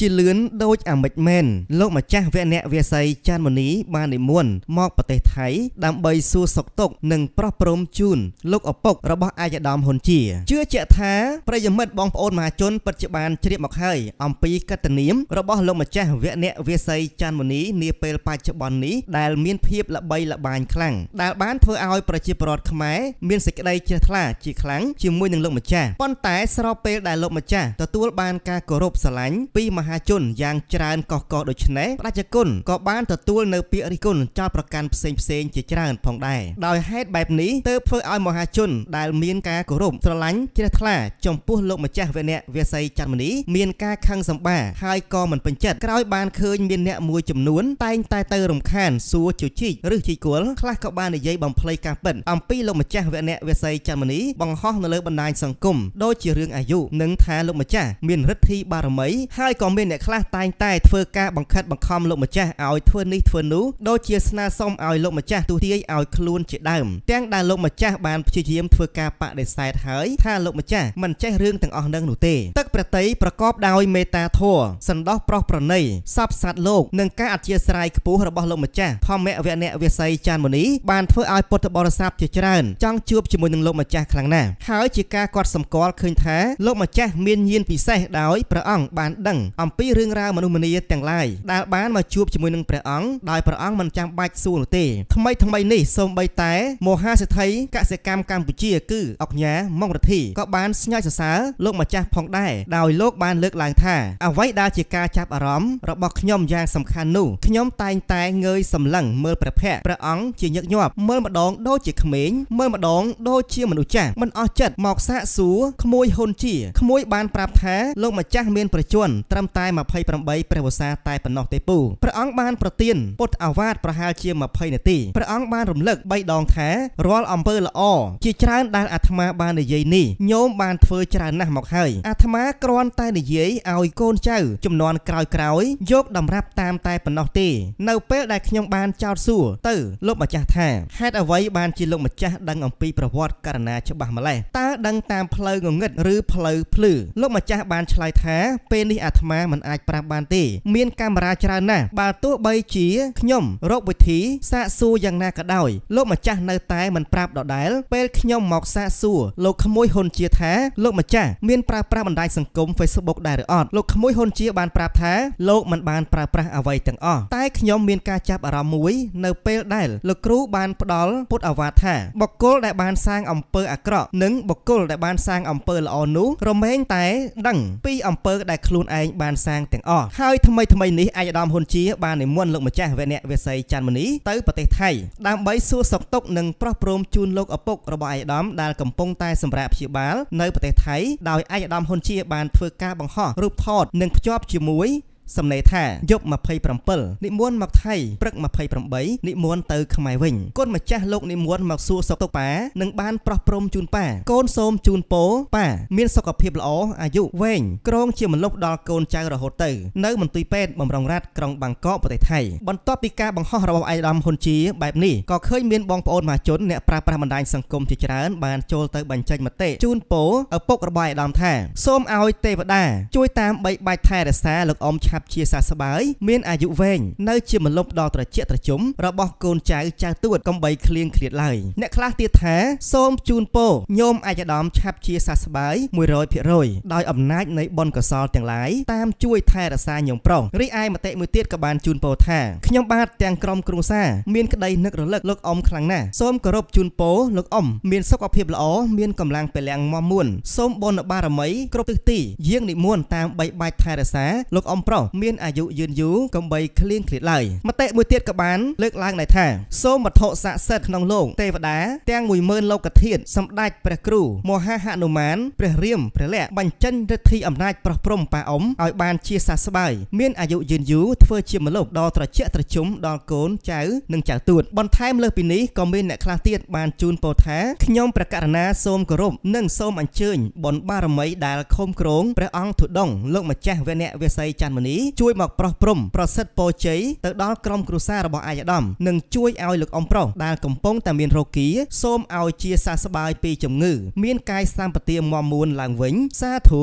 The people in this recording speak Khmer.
ជាលឿនដូចអាមិចមែនលោកម្ចាស់វគ្គវាស័យចានមនី បាននិមន្តមកប្រទេសថៃ ដើម្បីសួរសុខទុក្ខនិងប្រោះព្រំជូនលោកឪពុករបស់អាយដាមហ៊ុនជាជឿជាក់ថាប្រិយមិត្តបងប្អូនមហាជនពិតជាបានជ្រាបមកហើយអំពីកតនាមរបស់លោកម្ចាស់វគ្គវាស័យចានមនីនាពេលបច្ចុប្បន្ននេះដែលមានភាពល្បីល្បាញខ្លាំងដែលបានធ្វើឲ្យប្រជាពលរដ្ឋខ្មែរមានសេចក្តីជ្រះថ្លាជាខ្លាំងជាមួយនឹងលោកម្ចាស់ប៉ុន្តែស្របពេលដែលលោកម្ចាស់ទទួលបានការគោរពស្រឡាញ់ពីមហាហាជនយ៉ាងច្រើនកុះកុះដូច្នេះបដិជគុណក៏បានទទួលនៅពាក្យរិះគន់ចោទប្រកាន់ផ្សេងផ្សេងជាច្រើនផងដែរដោយហេតុបែបនេះទើបធ្វើឲ្យមហាជនដែលមានការគោរពស្រឡាញ់ជ្រះថ្លាចំពោះលោកម្ចាស់វេនៈវាសីច័ន្ទមនីមានការខឹងសម្បាហើយក៏មិនពេញចិត្តក្រោយបានឃើញមានអ្នកមួយចំនួនតែងតែទៅរំខានសួរជជីកឬជីគល់ខ្លះក៏បាននិយាយបំភ្លៃការពិតអំពីលោកម្ចាស់វេនៈវាសីច័ន្ទមនីបង្ហោះនៅលើបណ្ដាញសង្គមដូចជារឿងអាយុនិងថាលោកម្ចាស់មានរិទ្ធិបារមីហើយក៏មានមានអ្នកខ្លះតែងតែធ្វើការបង្ខិតបង្ខំលោកម្ចាស់ឲ្យធ្វើនេះធ្វើនោះដូចជាស្នើសុំឲ្យលោកម្ចាស់ទស្សទាយឲ្យខ្លួនជាដើមទាំងដែលលោកម្ចាស់បានព្យាយាមធ្វើការបដិសេធហើយថាលោកម្ចាស់មិនចេះរឿងទាំងអស់នឹងនោះទេ ទឹកប្រតិប្រកបដោយមេត្តាធម៌សន្តោសប្រោះប្រណីសពសត្វលោកនិងការអធ្យាស្រ័យខ្ពស់របស់លោកម្ចាស់ធម្មវនៈវិស័យចានមុនីបានធ្វើឲ្យពុទ្ធបរិស័ទជាច្រើនចង់ជួបជាមួយនឹងលោកម្ចាស់ខ្លាំងណាស់ហើយជាការគាត់សម្គាល់ឃើញថាលោកម្ចាស់មានញាណពិសេសដោយព្រះអង្គបានដឹងអំអំពីរឿងរ៉ាវមនុស្សម្នាទាំងឡាយដែលបានមកជួបជាមួយនឹងព្រះអង្គដោយព្រះអង្គមិនចាំបាច់សួរនោះទេថ្មីថ្មីនេះសូម្បីតែ មហាសិទ្ធិកសិកម្មកម្ពុជាគឺអង្គញាម៉ុងរទ្ធីក៏បានស្ញើសរសើរលោកម្ចាស់ផងដែរដោយលោកបានលើកឡើងថាអ្វីដែលជាការចាប់អារម្មណ៍របស់ខ្ញុំយ៉ាងសំខាន់នោះខ្ញុំតែង តែងើយសម្លឹងមើលព្រះភ័ក្ត្រព្រះអង្គជាញឹកញាប់មើលម្ដង ដូចជាក្មេងមើលម្ដងដូចជាមនុស្សចាស់មិនអស់ចិត្តមកសាកសួរក្មួយហ៊ុនជាក្មួយបានប្រាប់ថាលោកម្ចាស់មានប្រជញ្ញត្រឹមតែតែ28ព្រះវស្សាតែប៉ុណ្ណោះទេពូព្រះអង្គបានប្រទានពុទ្ធអាវាទប្រហែលជា20នាទីព្រះអង្គបានរំលឹក3ដងថារាល់អំពើល្អជាច្រើនដែលអាត្មាបាននិយាយនេះញោមបានធ្វើច្រើនណាស់មកហើយអាត្មាគ្រាន់តែ និយាយឲ្យកូនចៅចំនួនក្រោយក្រោយយកតម្រាប់តាមតែប៉ុណ្ណោះទេនៅពេលដែលខ្ញុំបានចោទសួរទៅលោកម្ចាស់ថាហេតុអ្វីបានជាលោកម្ចាស់ដឹងអំពីប្រវត្តិករណីច្បាស់ម្លេះតើដឹងតាមផ្លូវងងឹតឬផ្លូវភ្លឺលោកម្ចាស់បានឆ្លើយថាពេលនេះអាត្មាណាមិនអាចប្រាប់បានទេមានកាមេរ៉ាច្រើនណាស់បើទោះបីជាខ្ញុំរកវិធីសាកសួរយ៉ាងណាក៏ដោយលោកម្ចាស់នៅតែមិនប្រាប់ដដែលពេលខ្ញុំមកសាកសួរលោកក្មួយហ៊ុនជាថាលោកម្ចាស់មានប្រើប្រាស់បណ្ដាញសង្គម Facebook ដែរឬអត់លោកក្មួយហ៊ុនជាបានប្រាប់ថាលោកមិនបានប្រើប្រាស់អ្វីទាំងអស់តែខ្ញុំមានការចាប់អារម្មណ៍មួយនៅពេលដែលលោកគ្រូបានផ្ដល់ពុតអាវាថាបុគ្គលដែលបានសាងអំពើអាក្រក់និងបុគ្គលដែលបានសាងអំពើល្អនោះរមែងតែដឹងពីអំពើដែលខ្លួនឯងបានបានសាងទាំងអស់ហើយថ្មីថ្មីនេះឯកឧត្តមហ៊ុនជាបាននិមន្តលោកម្ចាស់វេនៈវេស័យច័ន្ទមនីទៅប្រទេសថៃដើម្បីសួរសុខទុក្ខនិងប្រោះព្រមជូនលោកឪពុករបស់ឯកឧត្តមដែលកំពុងតែសម្រាកព្យាបាលនៅប្រទេសថៃដោយឯកឧត្តមហ៊ុនជាបានធ្វើការបង្ហោះរូបថតនិងភ្ជាប់ជាមួយសំណេរថាយប់27និមន្តមកថៃព្រឹក28និមន្តទៅខ្មែរវិញគុណម្ចាស់លោកនិមន្តមកសួរសុខទុក្ខប៉ានឹងបានប្រោះព្រំជូនប៉ាកូនសូមជូនពរប៉ាមានសុខភាពល្អអាយុវែងក្រងជាមនុស្សដល់កូនចៅរហូតទៅនៅមន្ទីរពេទ្យបំរុងរ៉ាត់ក្រុងបាងកកប្រទេសថៃបន្ទាប់ពីការបង្ហោះរបស់អាយដាមហ៊ុនជីបែបនេះក៏ឃើញមានបងប្អូនមហាជនអ្នកប្រើប្រាស់បណ្ដាញសង្គមជាច្រើន បានចូលទៅបញ្ចេញមតិជូនពរឪពុករបស់អាយដាមថាសូមឲ្យទេវតាជួយ តាមបីបាច់ថែរក្សាលោកអ៊ំឆាប់ជាសះស្បើយមានអាយុវែងនៅជាមលប់ដ៏ត្រជាក់ត្រជុំរបស់កូនចៅចៅទួតកំបីឃ្លៀងឃ្លាតឡើយអ្នកខ្លះទៀតថាសូមជូនពរញោមអាយដាមឆាប់ជាសះស្បើយ100%ដោយអំណាច នៃបុណ្យកុសលទាំងឡាយតាមជួយថែរក្សាញោមប្រុសរីឯមតិមួយទៀតក៏បានជូនពរថាខ្ញុំបាទទាំងក្រុមគ្រួសារមានក្តីនឹករលឹកលោកអ៊ំខ្លាំងណាស់សូមគោរពជូនពរលោកអ៊ំមានសុខភាពល្អមានកម្លាំងពលំមាំមួនសូមបុណ្យបារមីគ្រប់ទិសទី យាងនិមន្តតាមបីបាច់ថែរក្សាលោកអ៊ំប្រុសមានអាយុយឺនយូរកំបីឃ្លៀងឃ្លាតឡើយមតិមួយទៀតក៏បានលើកឡើងដែរថា សូមវត្ថុស័ក្តិសិទ្ធិក្នុងលោកទេវតា ទាំង10000លោកធាតុសម្ដេចព្រះគ្រូមហាហនុមានព្រះរាមព្រះលក្សបញ្ចេញរិទ្ធិអំណាច ប្រោះព្រំប៉ាអ៊ំឲ្យបានជាសះស្បើយមានអាយុយឺនយូរធ្វើជាមលុបដល់ត្រជាក់ត្រជុំដល់កូនចៅនិងចៅទួតបន្ថែមលើសពីនេះក៏មានអ្នកខ្លះទៀតបានជូនពោលថាខ្ញុំប្រកាសណាសូមគោរពនិងសូមអញ្ជើញបនបារមីដែលខំក្រងព្រះអង្គធុដងលោកម្ចាស់វេនៈវេស័យច័ន្ទមនីជួយមកប្រោះព្រំប្រសិទ្ធពរជ័យទៅដល់ក្រុមគ្រួសាររបស់អាយដាមនិងជួយឲ្យលោកអំប្រុសដែលកំពុងតែមានរោគីសូមឲ្យជាសះស្បើយពីជំងឺមានកាយសម្បទាមមមួនឡើងវិញសាធុ